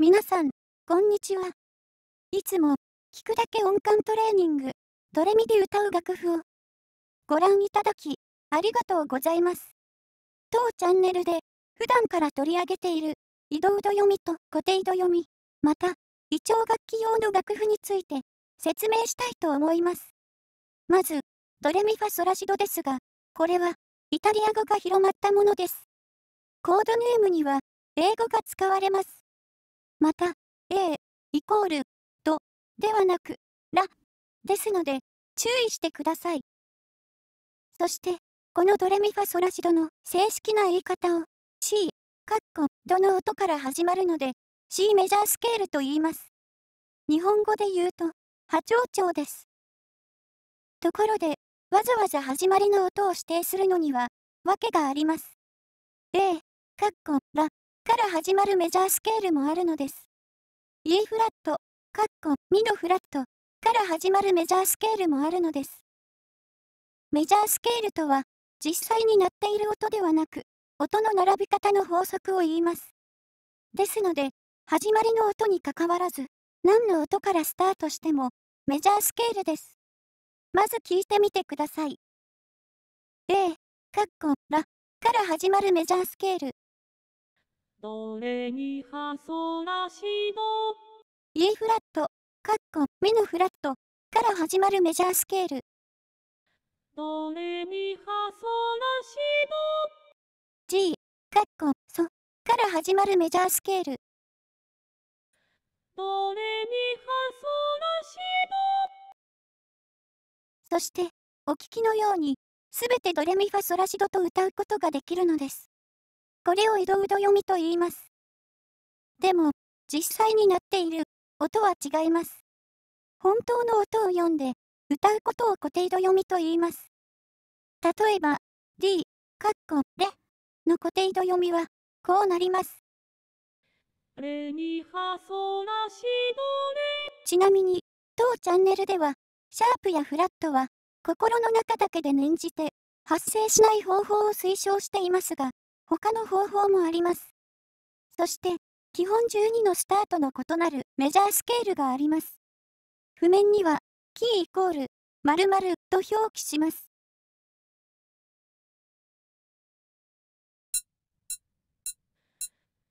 皆さん、こんにちは。いつも、聞くだけ音感トレーニング、ドレミで歌う楽譜を、ご覧いただき、ありがとうございます。当チャンネルで、普段から取り上げている、移動度読みと固定度読み、また、胃腸楽器用の楽譜について、説明したいと思います。まず、ドレミファソラシドですが、これは、イタリア語が広まったものです。コードネームには、英語が使われます。また、A、イコール、と、ではなく、ら、ですので、注意してください。そして、このドレミファソラシドの正式な言い方を C、カッコ、ドの音から始まるので C メジャースケールと言います。日本語で言うと波長長です。ところで、わざわざ始まりの音を指定するのには、わけがあります。A、カッコ、ラから始まるメジャースケールもあるのです。E フラット、カッコ、ミのフラットから始まるメジャースケールもあるのです。メジャースケールとは、実際に鳴っている音ではなく、音の並び方の法則を言います。ですので、始まりの音にかかわらず、何の音からスタートしても、メジャースケールです。まず聞いてみてください。A、カッコ、ラから始まるメジャースケール。ドレミハソラシド。E フラット、カッコ、ミのフラットから始まるメジャースケール。ドレミァソラシド。G、カッコ、ソから始まるメジャースケール。ドレミァソラシド。そして、お聞きのように、すべてドレミファソラシドと歌うことができるのです。これを井戸うど読みと言います。でも、実際になっている音は違います。本当の音を読んで、歌うことを固定度読みと言います。例えば、D、カッコ、レの固定度読みは、こうなります。レハソラシドレちなみに、当チャンネルでは、シャープやフラットは、心の中だけで念じて、発生しない方法を推奨していますが、他の方法もあります。そして、基本12のスタートの異なるメジャースケールがあります。譜面には、キーイコール、〇〇と表記します。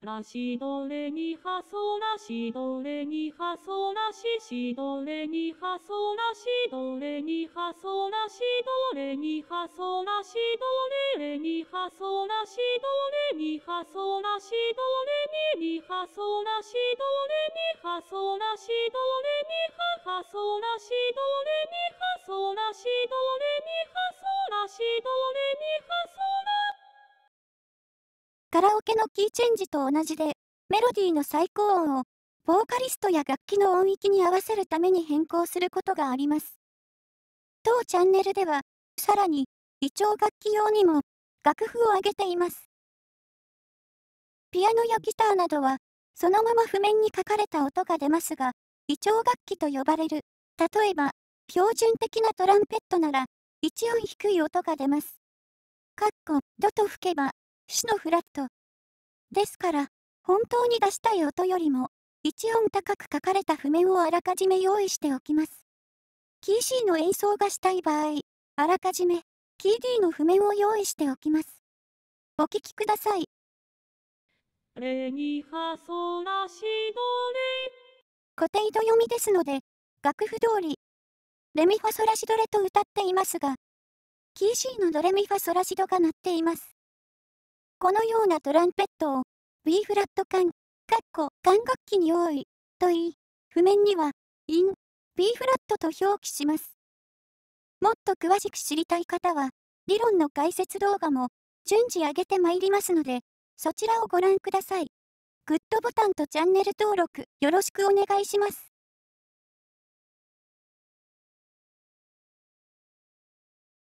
ラシドレミハソラシドレミハソラシシドレミハソラシドレミハソラシドレミハソラシドレレミハソラシドレミハソラシドレミミハソラシドレミハソラシドカラオケのキーチェンジと同じで、メロディーの最高音を、ボーカリストや楽器の音域に合わせるために変更することがあります。当チャンネルでは、さらに、微調楽器用にも、楽譜を上げています。ピアノやギターなどは、そのまま譜面に書かれた音が出ますが、微調楽器と呼ばれる、例えば、標準的なトランペットなら、一音低い音が出ます。かっこ、ドと吹けば、死のフラット。ですから、本当に出したい音よりも、1音高く書かれた譜面をあらかじめ用意しておきます。キー C の演奏がしたい場合、あらかじめ、キー D の譜面を用意しておきます。お聴きください。レファソラシドレ固定度読みですので、楽譜通り、レミファソラシドレと歌っていますが、キー C のドレミファソラシドが鳴っています。このようなトランペットを B フラット管、かっこ管楽器に多いと言い、譜面には in B フラットと表記します。もっと詳しく知りたい方は、理論の解説動画も順次上げてまいりますので、そちらをご覧ください。グッドボタンとチャンネル登録よろしくお願いします。